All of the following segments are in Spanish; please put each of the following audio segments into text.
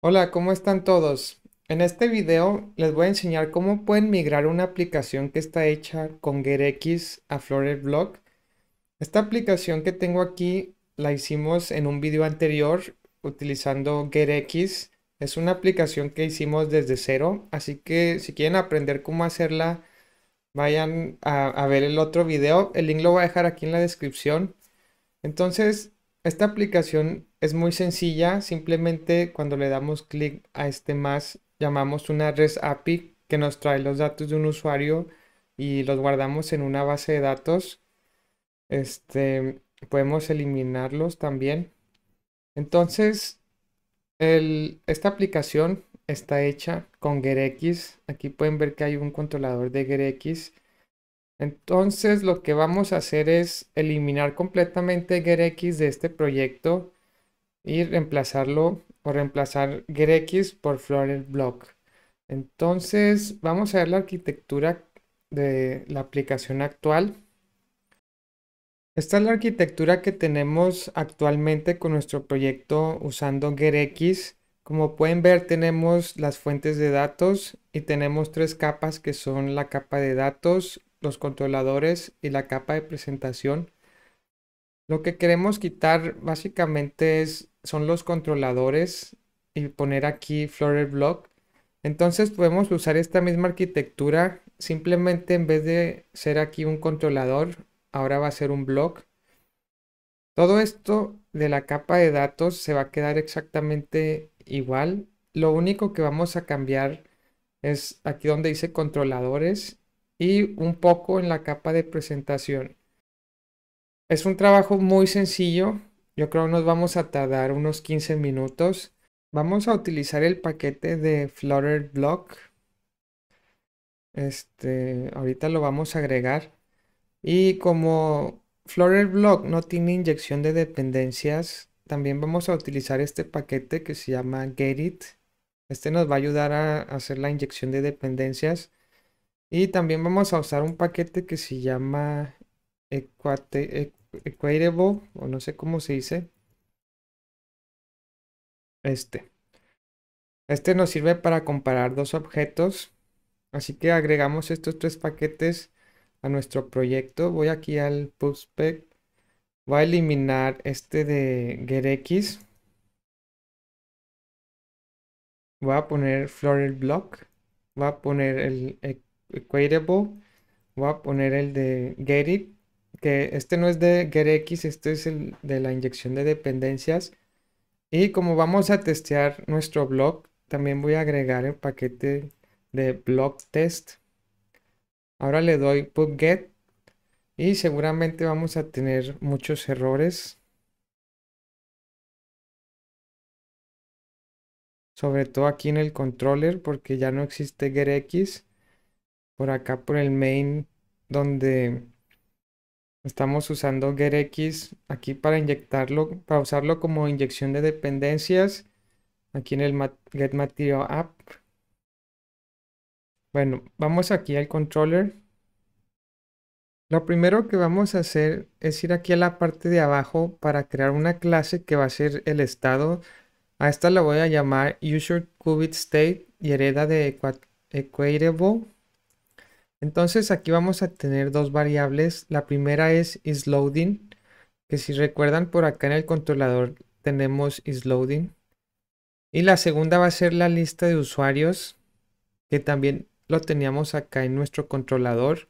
Hola, ¿cómo están todos? En este video les voy a enseñar cómo pueden migrar una aplicación que está hecha con GetX a Floret Block. Esta aplicación que tengo aquí la hicimos en un video anterior utilizando GetX. Es una aplicación que hicimos desde cero, así que si quieren aprender cómo hacerla, vayan a, ver el otro video. El link lo voy a dejar aquí en la descripción. Entonces, esta aplicación es muy sencilla, simplemente cuando le damos clic a este más, llamamos una REST API que nos trae los datos de un usuario y los guardamos en una base de datos. Este, podemos eliminarlos también. Entonces, esta aplicación está hecha con GereX. Aquí pueden ver que hay un controlador de GereX entonces lo que vamos a hacer es eliminar completamente getX de este proyecto y reemplazarlo o reemplazar getX por Flower Block. Entonces vamos a ver la arquitectura de la aplicación actual. Esta es la arquitectura que tenemos actualmente con nuestro proyecto usando GetX. Como pueden ver tenemos las fuentes de datos y tenemos tres capas que son la capa de datos, los controladores y la capa de presentación. Lo que queremos quitar básicamente es, son los controladores y poner aquí Flutter Block. Entonces podemos usar esta misma arquitectura, simplemente en vez de ser aquí un controlador, ahora va a ser un block. Todo esto de la capa de datos se va a quedar exactamente igual. Lo único que vamos a cambiar es aquí donde dice controladores y un poco en la capa de presentación. Es un trabajo muy sencillo, yo creo que nos vamos a tardar unos 15 minutos. Vamos a utilizar el paquete de Flutter Block. Este, ahorita lo vamos a agregar. Y como Flutter Block no tiene inyección de dependencias, también vamos a utilizar este paquete que se llama Getit. Este nos va a ayudar a hacer la inyección de dependencias. Y también vamos a usar un paquete que se llama Equate, o no sé cómo se dice. Este. Este nos sirve para comparar dos objetos. Así que agregamos estos tres paquetes a nuestro proyecto. Voy aquí al PubSpec. Voy a eliminar este de GetX. Voy a poner Floral Block. Voy a poner el Voy a poner el de Get que este no es de GetX, este es el de la inyección de dependencias. Y como vamos a testear nuestro blog, también voy a agregar el paquete de blog test. Ahora le doy get y seguramente vamos a tener muchos errores. Sobre todo aquí en el controller porque ya no existe getx por acá por el main donde estamos usando getX aquí para inyectarlo, para usarlo como inyección de dependencias aquí en el get material app. Bueno, vamos aquí al controller. Lo primero que vamos a hacer es ir aquí a la parte de abajo para crear una clase que va a ser el estado. A esta la voy a llamar user state y hereda de equatable entonces aquí vamos a tener dos variables. La primera es isLoading, que si recuerdan por acá en el controlador tenemos isLoading. Y la segunda va a ser la lista de usuarios, que también lo teníamos acá en nuestro controlador.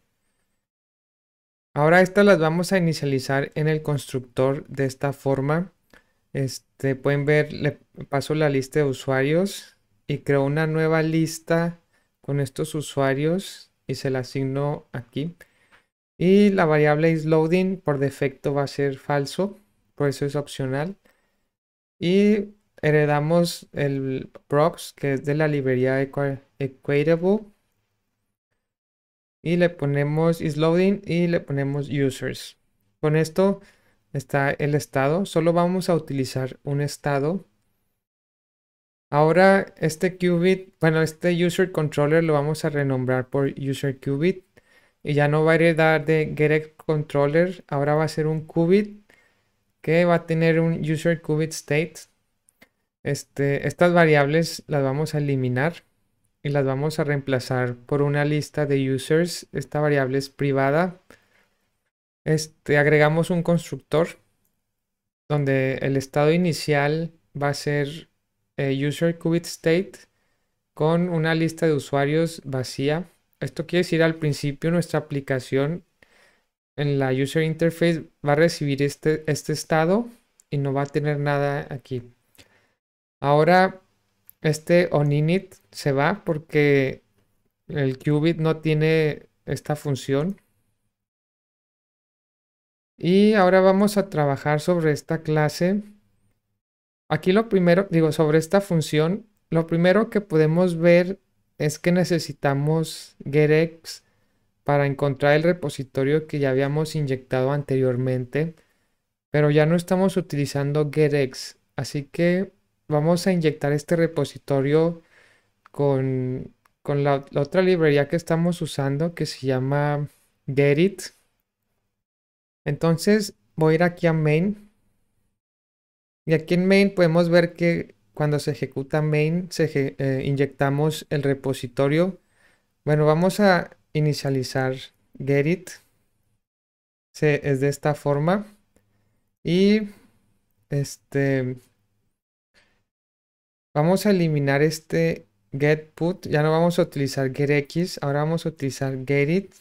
Ahora estas las vamos a inicializar en el constructor de esta forma. Este, pueden ver, le paso la lista de usuarios y creo una nueva lista con estos usuarios y se la asigno aquí. Y la variable isLoading por defecto va a ser falso, por eso es opcional. Y heredamos el props que es de la librería equitable. Y le ponemos isLoading y le ponemos users. Con esto está el estado. Solo vamos a utilizar un estado Ahora este qubit, bueno, este user controller lo vamos a renombrar por user qubit y ya no va a heredar de direct controller, ahora va a ser un qubit que va a tener un user qubit state. Este, estas variables las vamos a eliminar y las vamos a reemplazar por una lista de users. Esta variable es privada. Este, agregamos un constructor donde el estado inicial va a ser eh, user qubit state con una lista de usuarios vacía. Esto quiere decir al principio nuestra aplicación en la user interface va a recibir este, este estado y no va a tener nada aquí. Ahora este onInit se va porque el qubit no tiene esta función. Y ahora vamos a trabajar sobre esta clase Aquí lo primero, digo, sobre esta función, lo primero que podemos ver es que necesitamos getX para encontrar el repositorio que ya habíamos inyectado anteriormente, pero ya no estamos utilizando getX, así que vamos a inyectar este repositorio con, la, la, otra librería que estamos usando que se llama getit. Entonces voy a ir aquí a main y aquí en main podemos ver que cuando se ejecuta main, se eh, inyectamos el repositorio. Bueno, vamos a inicializar getit. Se, es de esta forma. Y este... Vamos a eliminar este get put Ya no vamos a utilizar getX. Ahora vamos a utilizar get it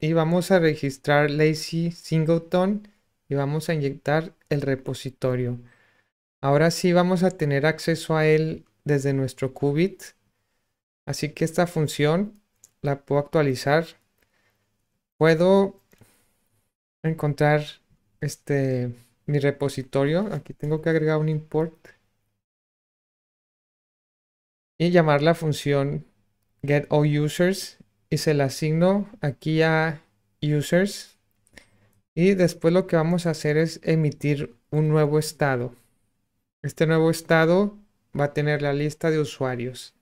Y vamos a registrar lazy singleton. Y vamos a inyectar el repositorio. Ahora sí vamos a tener acceso a él desde nuestro qubit. Así que esta función la puedo actualizar. Puedo encontrar este mi repositorio. Aquí tengo que agregar un import. Y llamar la función get all users y se la asigno aquí a users. Y después lo que vamos a hacer es emitir un nuevo estado. Este nuevo estado va a tener la lista de usuarios.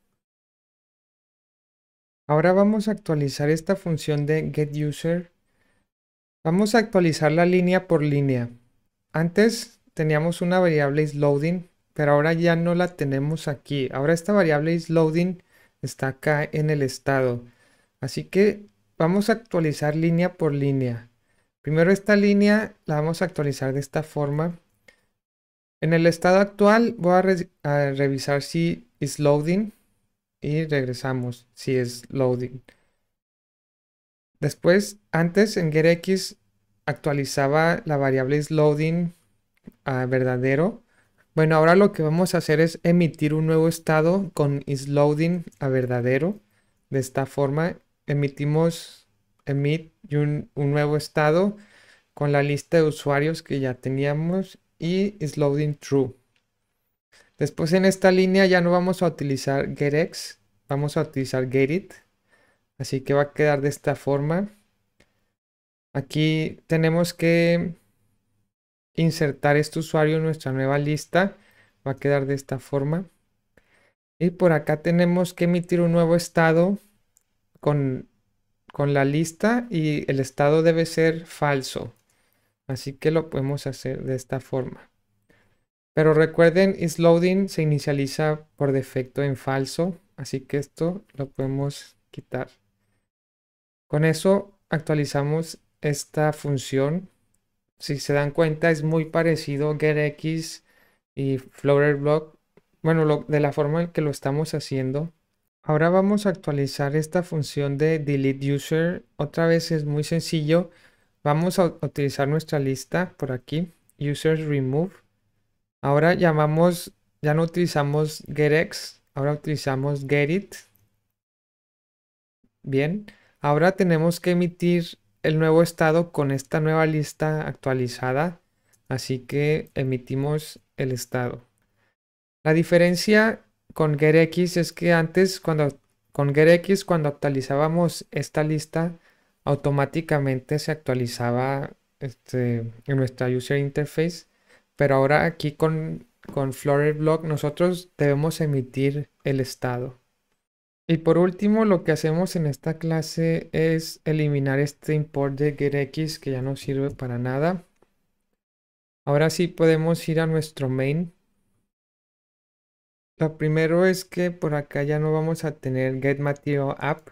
Ahora vamos a actualizar esta función de getUser. Vamos a actualizar la línea por línea. Antes teníamos una variable isLoading, pero ahora ya no la tenemos aquí. Ahora esta variable isLoading está acá en el estado. Así que vamos a actualizar línea por línea. Primero esta línea la vamos a actualizar de esta forma. En el estado actual voy a, revisar si es loading y regresamos si es loading. Después, antes en GetX actualizaba la variable is loading a verdadero. Bueno, ahora lo que vamos a hacer es emitir un nuevo estado con is loading a verdadero. De esta forma emitimos emit y un nuevo estado con la lista de usuarios que ya teníamos y is loading true. Después en esta línea ya no vamos a utilizar getX, vamos a utilizar getit. Así que va a quedar de esta forma. Aquí tenemos que insertar este usuario en nuestra nueva lista. Va a quedar de esta forma. Y por acá tenemos que emitir un nuevo estado con, con la lista y el estado debe ser falso. Así que lo podemos hacer de esta forma. Pero recuerden, isLoading se inicializa por defecto en falso, así que esto lo podemos quitar. Con eso actualizamos esta función. Si se dan cuenta, es muy parecido getX y FloaterBlock. Bueno, de la forma en que lo estamos haciendo. Ahora vamos a actualizar esta función de deleteUser. Otra vez es muy sencillo. Vamos a utilizar nuestra lista por aquí, users remove. Ahora llamamos, ya no utilizamos getX, ahora utilizamos getit. Bien, ahora tenemos que emitir el nuevo estado con esta nueva lista actualizada, así que emitimos el estado. La diferencia con getX es que antes cuando con getX cuando actualizábamos esta lista automáticamente se actualizaba este, en nuestra user interface. Pero ahora aquí con, con Flutter Block nosotros debemos emitir el estado. Y por último lo que hacemos en esta clase es eliminar este import de getX que ya no sirve para nada. Ahora sí podemos ir a nuestro main. Lo primero es que por acá ya no vamos a tener get app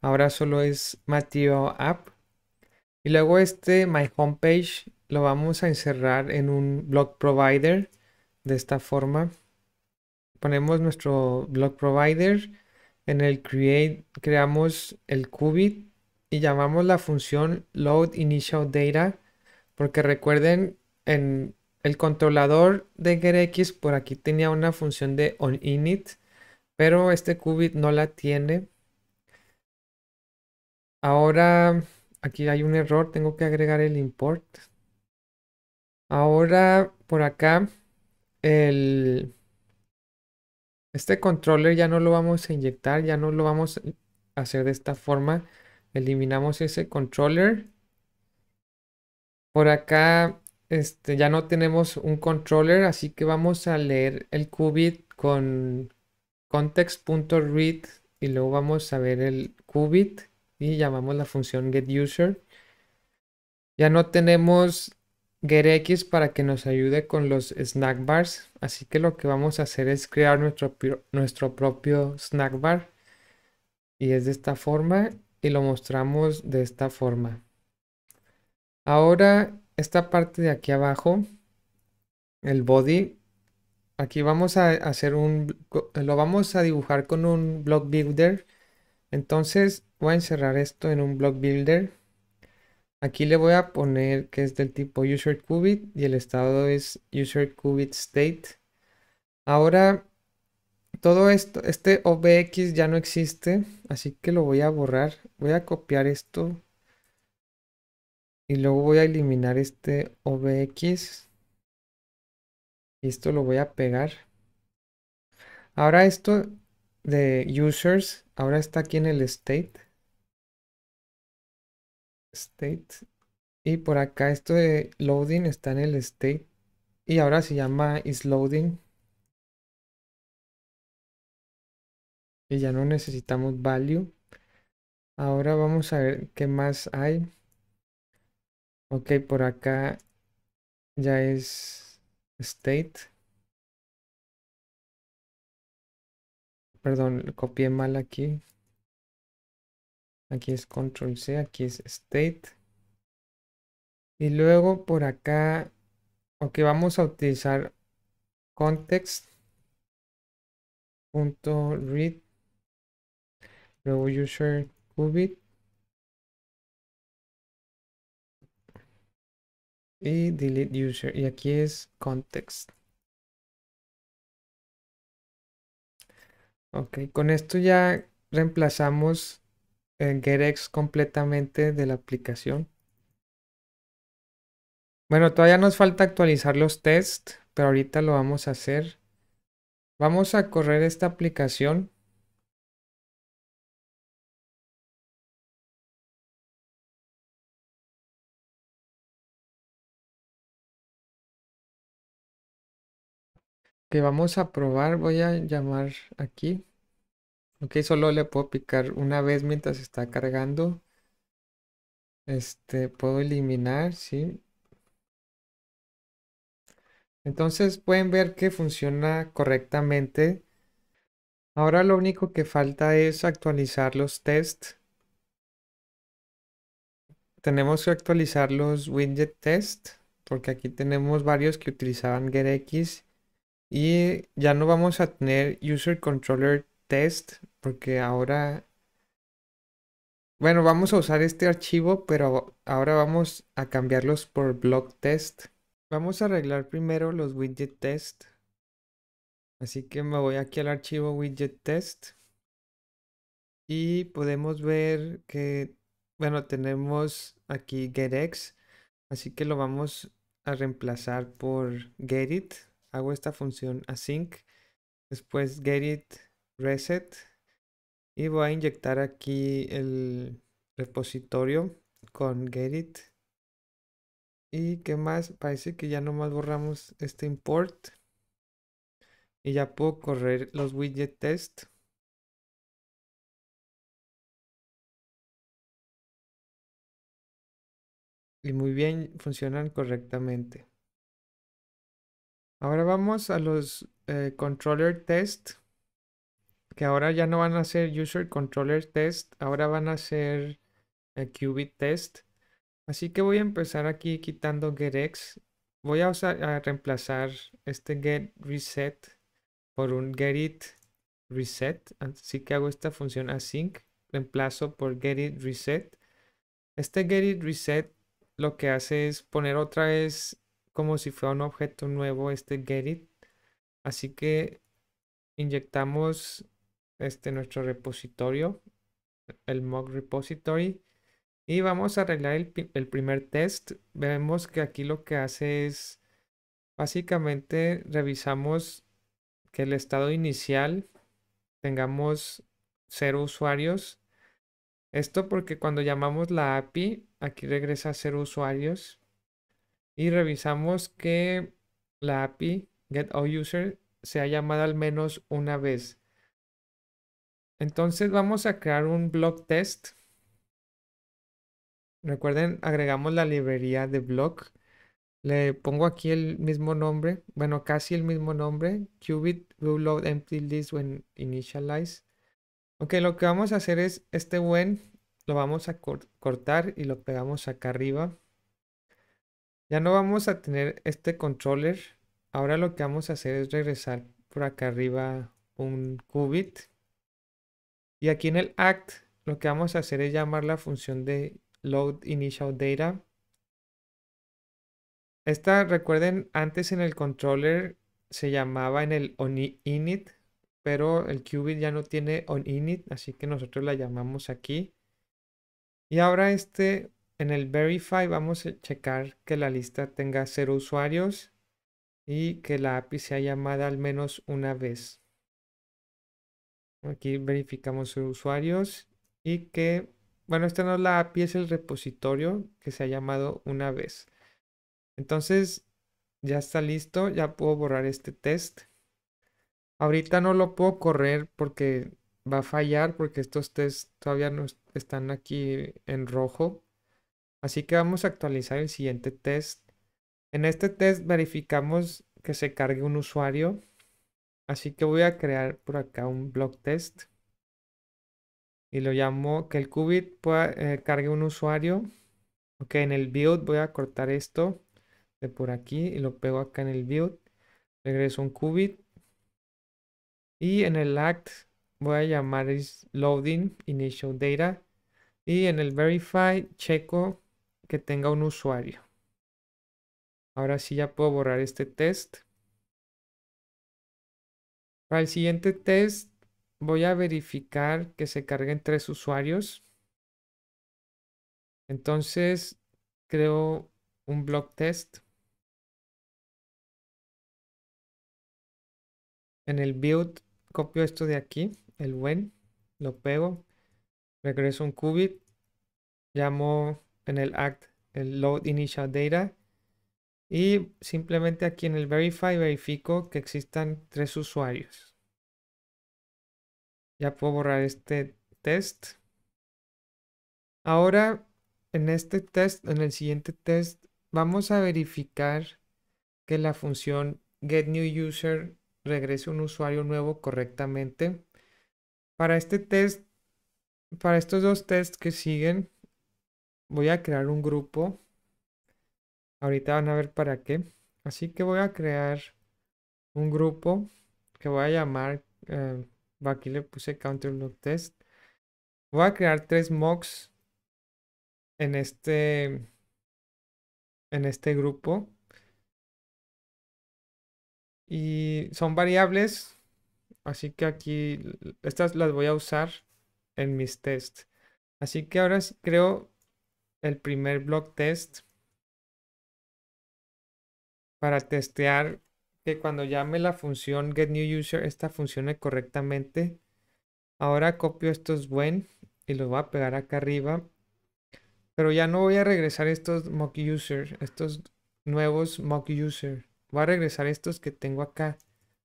Ahora solo es Mateo App. Y luego este My Homepage lo vamos a encerrar en un blog provider de esta forma. Ponemos nuestro blog provider. En el create creamos el qubit y llamamos la función load initial data porque recuerden en el controlador de GetX por aquí tenía una función de onInit pero este qubit no la tiene Ahora, aquí hay un error, tengo que agregar el import. Ahora, por acá, el... Este controller ya no lo vamos a inyectar, ya no lo vamos a hacer de esta forma. Eliminamos ese controller. Por acá este, ya no tenemos un controller, así que vamos a leer el qubit con context.read y luego vamos a ver el qubit y llamamos la función getUser. Ya no tenemos getX para que nos ayude con los snack bars, así que lo que vamos a hacer es crear nuestro, nuestro propio snack bar y es de esta forma y lo mostramos de esta forma. Ahora esta parte de aquí abajo, el body, aquí vamos a hacer un, lo vamos a dibujar con un block builder. Entonces voy a encerrar esto en un block builder. Aquí le voy a poner que es del tipo user qubit y el estado es user qubit state. Ahora, todo esto, este OBX ya no existe, así que lo voy a borrar. Voy a copiar esto y luego voy a eliminar este OBX. Y esto lo voy a pegar. Ahora esto de users, ahora está aquí en el state state. Y por acá esto de loading está en el state. Y ahora se llama is loading. Y ya no necesitamos value. Ahora vamos a ver qué más hay. Ok, por acá ya es state. Perdón, copié mal aquí. Aquí es control C, aquí es state. Y luego por acá, ok, vamos a utilizar context.read, luego user qubit. Y delete user, y aquí es context. Ok, con esto ya reemplazamos en GetEx completamente de la aplicación. Bueno, todavía nos falta actualizar los tests, pero ahorita lo vamos a hacer. Vamos a correr esta aplicación. que vamos a probar, voy a llamar aquí Ok, solo le puedo picar una vez mientras está cargando. Este, puedo eliminar, sí. Entonces pueden ver que funciona correctamente. Ahora lo único que falta es actualizar los tests. Tenemos que actualizar los widget test porque aquí tenemos varios que utilizaban GetX y ya no vamos a tener user controller test porque ahora... Bueno, vamos a usar este archivo, pero ahora vamos a cambiarlos por block test. Vamos a arreglar primero los widget test. Así que me voy aquí al archivo widget test. Y podemos ver que, bueno, tenemos aquí getX. Así que lo vamos a reemplazar por getit. Hago esta función async. Después getit reset y voy a inyectar aquí el repositorio con GetIt. y qué más parece que ya nomás borramos este import y ya puedo correr los widget test y muy bien funcionan correctamente ahora vamos a los eh, controller test que ahora ya no van a ser User Controller Test, ahora van a ser eh, Qubit Test. Así que voy a empezar aquí quitando getX. Voy a, usar, a reemplazar este get reset por un getIt reset. Así que hago esta función async. Reemplazo por getIt reset. Este getIt reset lo que hace es poner otra vez como si fuera un objeto nuevo este getIt. Así que inyectamos este, nuestro repositorio, el mock repository. Y vamos a arreglar el, primer test. Vemos que aquí lo que hace es, básicamente, revisamos que el estado inicial tengamos cero usuarios. Esto porque cuando llamamos la API, aquí regresa cero usuarios. Y revisamos que la API get all user se ha llamado al menos una vez. Entonces vamos a crear un block test. Recuerden, agregamos la librería de block. Le pongo aquí el mismo nombre, bueno, casi el mismo nombre. Qubit will load empty list when initialize. Ok, lo que vamos a hacer es este when lo vamos a cortar y lo pegamos acá arriba. Ya no vamos a tener este controller. Ahora lo que vamos a hacer es regresar por acá arriba un qubit. Y aquí en el act lo que vamos a hacer es llamar la función de load initial data. Esta, recuerden, antes en el controller se llamaba en el init pero el qubit ya no tiene onInit, así que nosotros la llamamos aquí. Y ahora este, en el verify vamos a checar que la lista tenga cero usuarios y que la API sea llamada al menos una vez. Aquí verificamos usuarios y que, bueno, esta no es la API, es el repositorio que se ha llamado una vez. Entonces, ya está listo, ya puedo borrar este test. Ahorita no lo puedo correr porque va a fallar, porque estos tests todavía no están aquí en rojo. Así que vamos a actualizar el siguiente test. En este test verificamos que se cargue un usuario Así que voy a crear por acá un block test. Y lo llamo que el qubit eh, cargue un usuario. Ok, en el build voy a cortar esto de por aquí y lo pego acá en el build. Regreso un qubit. Y en el act voy a llamar loading initial data. Y en el verify checo que tenga un usuario. Ahora sí ya puedo borrar este test. Para el siguiente test voy a verificar que se carguen tres usuarios. Entonces creo un block test. En el build copio esto de aquí, el when, lo pego, regreso un qubit, llamo en el act el load initial data y simplemente aquí en el verify verifico que existan tres usuarios. Ya puedo borrar este test. Ahora, en este test, en el siguiente test, vamos a verificar que la función getNewUser regrese un usuario nuevo correctamente. Para este test, para estos dos tests que siguen, voy a crear un grupo Ahorita van a ver para qué. Así que voy a crear un grupo que voy a llamar, eh, aquí le puse counter test. Voy a crear tres mocks en este, en este grupo. Y son variables, así que aquí estas las voy a usar en mis tests. Así que ahora creo el primer block test para testear que cuando llame la función get new user esta funcione correctamente. Ahora copio estos when y los voy a pegar acá arriba. Pero ya no voy a regresar estos mock user estos nuevos mock user. Voy a regresar estos que tengo acá.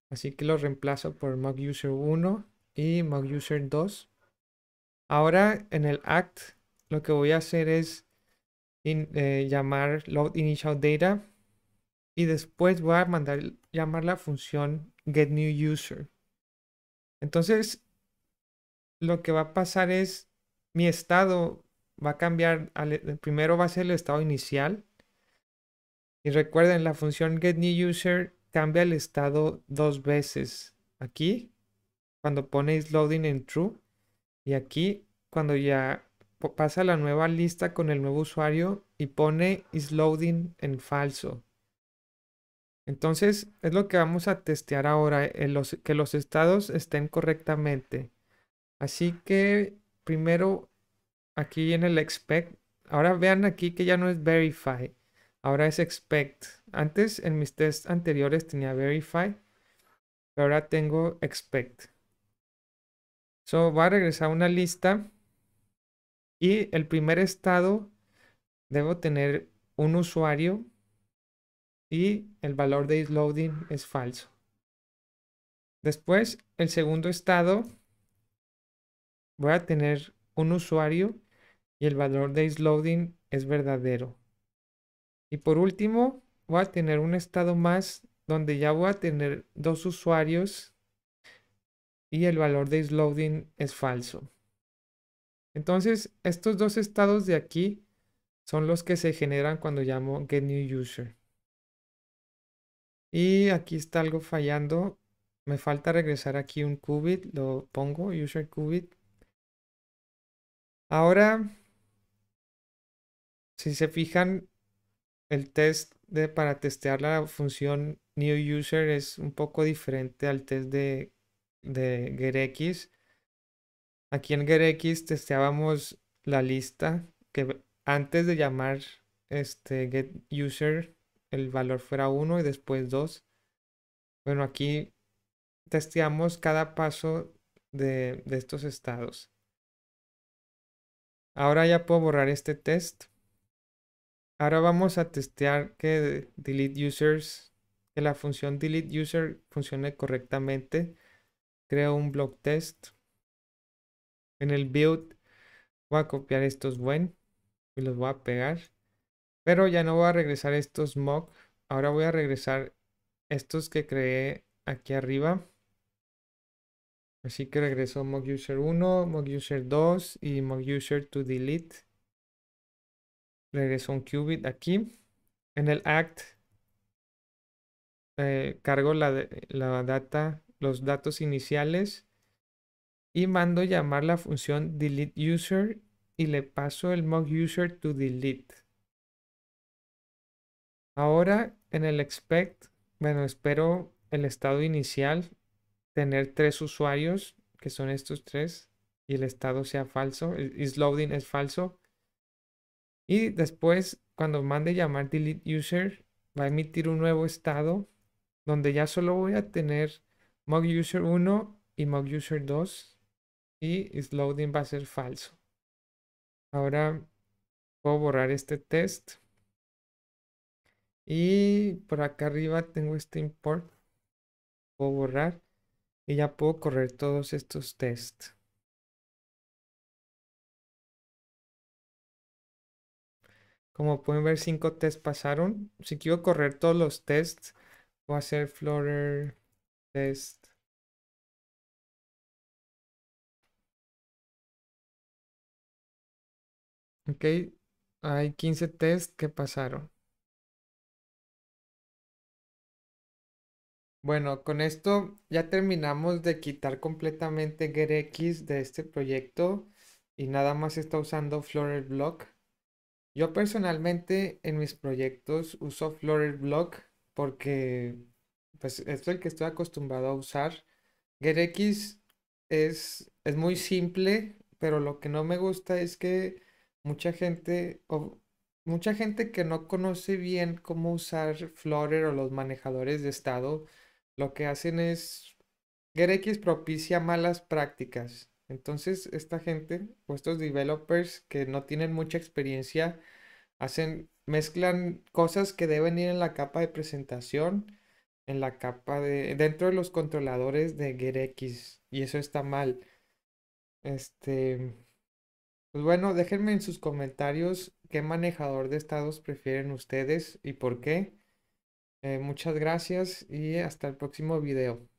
Así que los reemplazo por mock user 1 y mock user 2. Ahora en el act lo que voy a hacer es eh, llamar load initial data y después voy a mandar llamar la función getNewUser. Entonces, lo que va a pasar es mi estado va a cambiar, primero va a ser el estado inicial. Y recuerden, la función getNewUser cambia el estado dos veces. Aquí, cuando pone loading en true. Y aquí, cuando ya pasa la nueva lista con el nuevo usuario y pone isLoading loading en falso. Entonces, es lo que vamos a testear ahora, en eh, los, que los estados estén correctamente. Así que primero aquí en el expect, ahora vean aquí que ya no es verify, ahora es expect. Antes en mis tests anteriores tenía verify, pero ahora tengo expect. So va a regresar a una lista y el primer estado debo tener un usuario y el valor de isLoading es falso. Después, el segundo estado, voy a tener un usuario y el valor de isLoading es verdadero. Y por último, voy a tener un estado más donde ya voy a tener dos usuarios y el valor de isLoading es falso. Entonces, estos dos estados de aquí son los que se generan cuando llamo getNewUser. Y aquí está algo fallando. Me falta regresar aquí un qubit. Lo pongo, user qubit. Ahora, si se fijan, el test de, para testear la función new user es un poco diferente al test de, de GetX. Aquí en GetX testeábamos la lista que antes de llamar este get user el valor fuera 1 y después 2. Bueno, aquí testeamos cada paso de, estos estados. Ahora ya puedo borrar este test. Ahora vamos a testear que delete users, que la función delete user funcione correctamente. Creo un block test. En el build voy a copiar estos buen y los voy a pegar. Pero ya no voy a regresar estos mock. Ahora voy a regresar estos que creé aquí arriba. Así que regreso mock user 1, mock user 2 y mock user to delete. Regreso un qubit aquí. En el act eh, cargo la, data, los datos iniciales y mando llamar la función delete user y le paso el mock user to delete. Ahora en el expect, bueno, espero el estado inicial tener tres usuarios, que son estos tres, y el estado sea falso, el isLoading es falso. Y después, cuando mande llamar delete user, va a emitir un nuevo estado donde ya solo voy a tener mug user 1 y mug user 2 y isLoading va a ser falso. Ahora puedo borrar este test. Y por acá arriba tengo este import. Puedo borrar y ya puedo correr todos estos test. Como pueden ver, cinco tests pasaron. Si quiero correr todos los tests, voy a hacer flutter test. Ok, hay 15 tests que pasaron. Bueno, con esto ya terminamos de quitar completamente GetX de este proyecto y nada más está usando Flutter Block. Yo personalmente en mis proyectos uso Flutter Block porque pues es el que estoy acostumbrado a usar. GetX es, es muy simple, pero lo que no me gusta es que mucha gente o mucha gente que no conoce bien cómo usar Flutter o los manejadores de estado lo que hacen es, GereX propicia malas prácticas. Entonces, esta gente o estos developers que no tienen mucha experiencia, hacen, mezclan cosas que deben ir en la capa de presentación, en la capa de, dentro de los controladores de GetX, y eso está mal. Este, pues bueno, déjenme en sus comentarios qué manejador de estados prefieren ustedes y por qué. Eh, muchas gracias y hasta el próximo video.